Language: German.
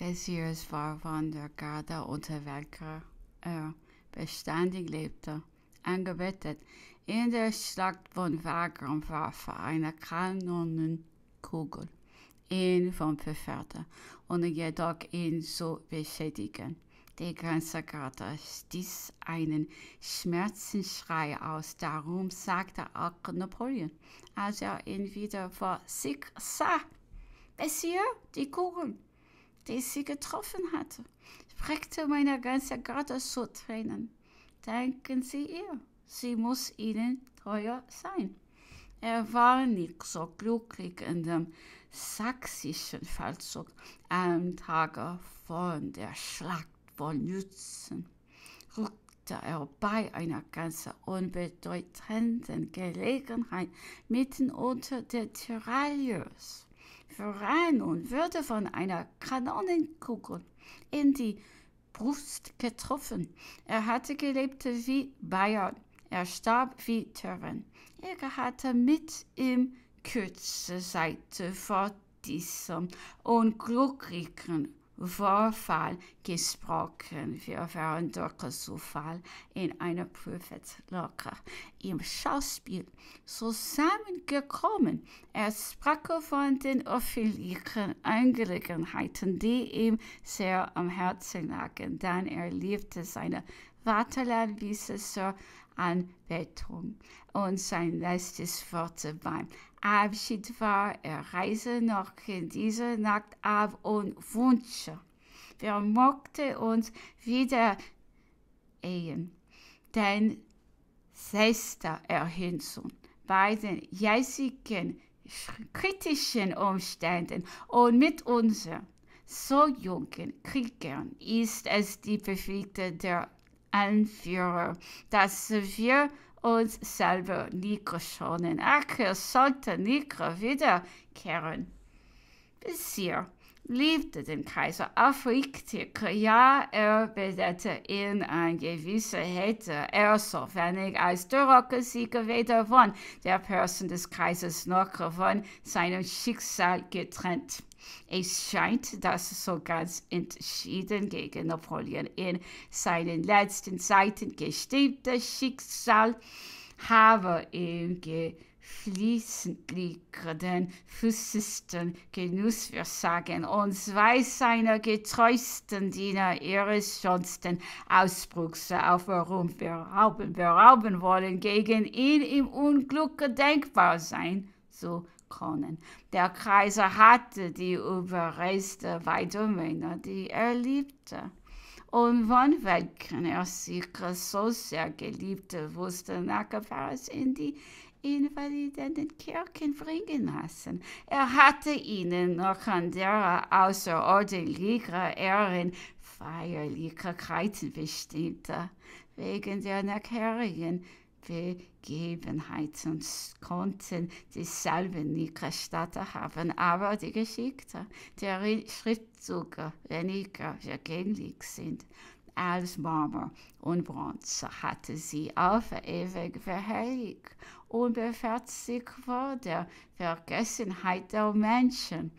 Decius war von der Garde Unterwerker er äh, beständig lebte, angebettet In der Schlacht von Wagram war für eine Kanonenkugel ihn vom Pfeffer, ohne jedoch ihn zu beschädigen. Die ganze Garde stieß einen Schmerzensschrei aus. Darum sagte auch Napoleon, als er ihn wieder vor sich sah: Monsieur, die Kugeln die sie getroffen hatte, streckte meine ganze Garde zu Tränen. Denken Sie ihr, sie muss Ihnen teuer sein. Er war nicht so glücklich in dem sächsischen Feldzug am Tage von der Schlacht von Nützen. Rückte er bei einer ganz unbedeutenden Gelegenheit mitten unter den Tyrallius voran und wurde von einer Kanonenkugel in die Brust getroffen. Er hatte gelebt wie Bayern, er starb wie Tören. Er hatte mit ihm kürze Seite vor diesem unglücklichen Vorfall gesprochen. Wir waren durch Zufall in einer Prüfungslocke im Schauspiel zusammengekommen. Er sprach von den öffentlichen Angelegenheiten, die ihm sehr am Herzen lagen, denn er liebte seine Vaterland wies es so an Betrug Und sein letztes Wort beim Abschied war, er reise noch in dieser Nacht ab und wünsche, wir mochte uns wieder ehen. Denn setzte er hinzu, bei den jetzigen kritischen Umständen und mit unseren so jungen Kriegern ist es die Befürchtung der Anführer, dass wir uns selber nicht schonen. Ach, sollte nicht wiederkehren. Bisher liebte den Kaiser aufrichtig. Ja, er bildete ihn ein gewisser Hätte. Er, so wenig als Durocke-Sieger weder von der Person des Kaisers noch von seinem Schicksal getrennt. Es scheint, dass so ganz entschieden gegen Napoleon in seinen letzten Zeiten gestimmte Schicksal habe ihm gegeben fließend liegenden Füßesten Genuss versagen und zwei seiner getreuesten Diener ihres schönsten Ausbruchs auf warum berauben, berauben wollen, gegen ihn im Unglück denkbar sein, zu können. Der Kaiser hatte die Überreste weiter Männer, die er liebte. Und von welchen er sich so sehr geliebte, wusste Nackerfaris in die invaliden Kirchen bringen lassen. Er hatte ihnen noch an der außerordentlichen Ehren feierlicher Feierlichkeiten bestimmt, wegen der nachherigen Begebenheiten konnten dieselben nicht haben, aber die Geschichte der Schriftzüge weniger vergänglich sind als Marmor und Bronze hatte sie auf ewig verherrlicht und befertigt vor der Vergessenheit der Menschen.